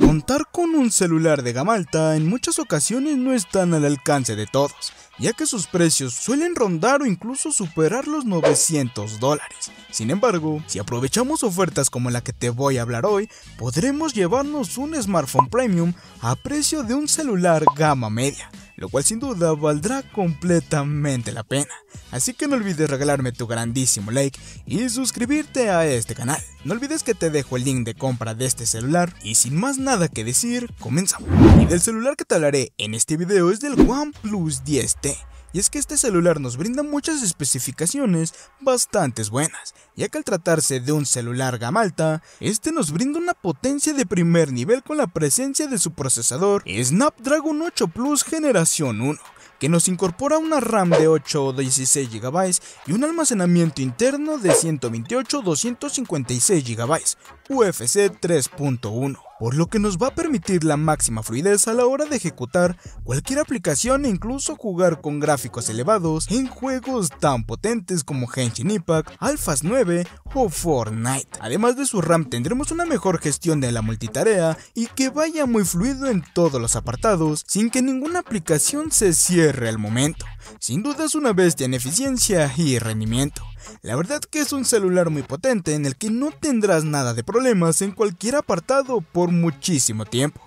Contar con un celular de gama alta en muchas ocasiones no están al alcance de todos, ya que sus precios suelen rondar o incluso superar los 900 dólares. Sin embargo, si aprovechamos ofertas como la que te voy a hablar hoy, podremos llevarnos un smartphone premium a precio de un celular gama media, lo cual sin duda valdrá completamente la pena. Así que no olvides regalarme tu grandísimo like y suscribirte a este canal. No olvides que te dejo el link de compra de este celular y sin más nada que decir, comenzamos. Y del celular que te hablaré en este video es del OnePlus 10T. Y es que este celular nos brinda muchas especificaciones bastante buenas, ya que al tratarse de un celular Gamalta, este nos brinda una potencia de primer nivel con la presencia de su procesador Snapdragon 8 Plus generación 1, que nos incorpora una RAM de 8 o 16 GB y un almacenamiento interno de 128 o 256 GB, UFC 3.1 por lo que nos va a permitir la máxima fluidez a la hora de ejecutar cualquier aplicación e incluso jugar con gráficos elevados en juegos tan potentes como Genshin Impact, Alphas 9 o Fortnite. Además de su RAM tendremos una mejor gestión de la multitarea y que vaya muy fluido en todos los apartados sin que ninguna aplicación se cierre al momento. Sin duda es una bestia en eficiencia y rendimiento. La verdad que es un celular muy potente en el que no tendrás nada de problemas en cualquier apartado por muchísimo tiempo.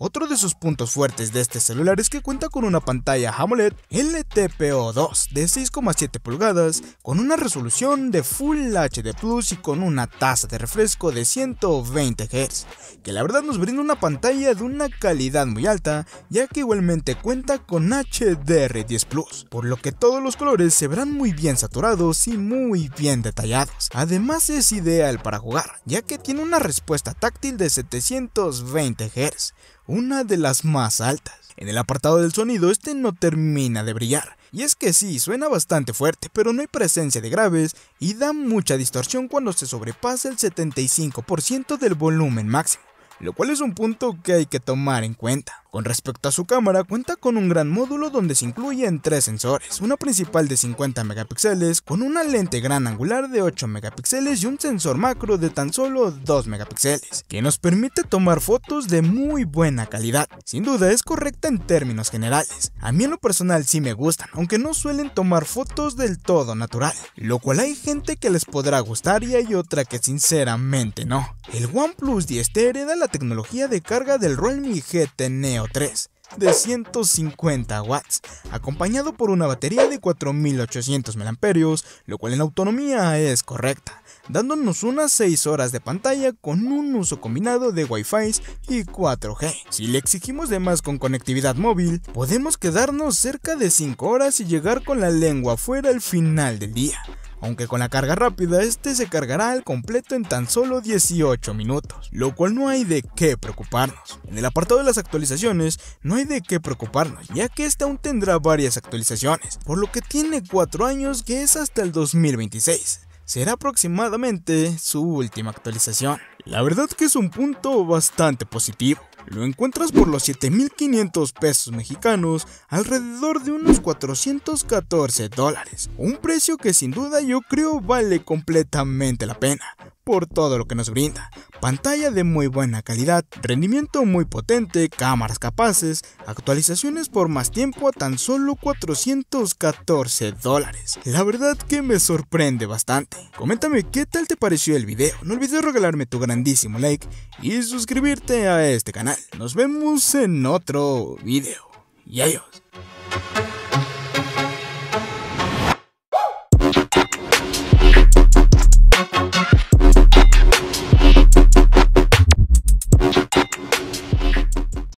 Otro de sus puntos fuertes de este celular es que cuenta con una pantalla AMOLED LTPO2 de 6,7 pulgadas, con una resolución de Full HD Plus y con una tasa de refresco de 120 Hz, que la verdad nos brinda una pantalla de una calidad muy alta, ya que igualmente cuenta con HDR10 Plus, por lo que todos los colores se verán muy bien saturados y muy bien detallados. Además es ideal para jugar, ya que tiene una respuesta táctil de 720 Hz, una de las más altas. En el apartado del sonido este no termina de brillar, y es que sí, suena bastante fuerte, pero no hay presencia de graves y da mucha distorsión cuando se sobrepasa el 75% del volumen máximo, lo cual es un punto que hay que tomar en cuenta. Con respecto a su cámara, cuenta con un gran módulo donde se incluyen tres sensores, una principal de 50 megapíxeles, con una lente gran angular de 8 megapíxeles y un sensor macro de tan solo 2 megapíxeles, que nos permite tomar fotos de muy buena calidad. Sin duda es correcta en términos generales. A mí en lo personal sí me gustan, aunque no suelen tomar fotos del todo natural, lo cual hay gente que les podrá gustar y hay otra que sinceramente no. El OnePlus 10T hereda la tecnología de carga del Realme GT Neo 3 de 150 watts, acompañado por una batería de 4800 mAh, lo cual en autonomía es correcta, dándonos unas 6 horas de pantalla con un uso combinado de Wi-Fi y 4G. Si le exigimos de más con conectividad móvil, podemos quedarnos cerca de 5 horas y llegar con la lengua fuera al final del día, aunque con la carga rápida este se cargará al completo en tan solo 18 minutos, lo cual no hay de qué preocuparnos. En el apartado de las actualizaciones no hay de qué preocuparnos, ya que este aún tendrá varias actualizaciones, por lo que tiene 4 años que es hasta el 2026. Será aproximadamente su última actualización. La verdad que es un punto bastante positivo. Lo encuentras por los 7.500 pesos mexicanos, alrededor de unos 414 dólares, un precio que sin duda yo creo vale completamente la pena por todo lo que nos brinda. Pantalla de muy buena calidad, rendimiento muy potente, cámaras capaces, actualizaciones por más tiempo a tan solo 414 dólares. La verdad que me sorprende bastante. Coméntame qué tal te pareció el video, no olvides regalarme tu grandísimo like y suscribirte a este canal. Nos vemos en otro video y adiós.